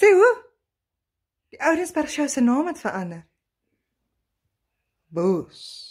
Sê hoe? Die Oudersberg se naam het verander. Boos.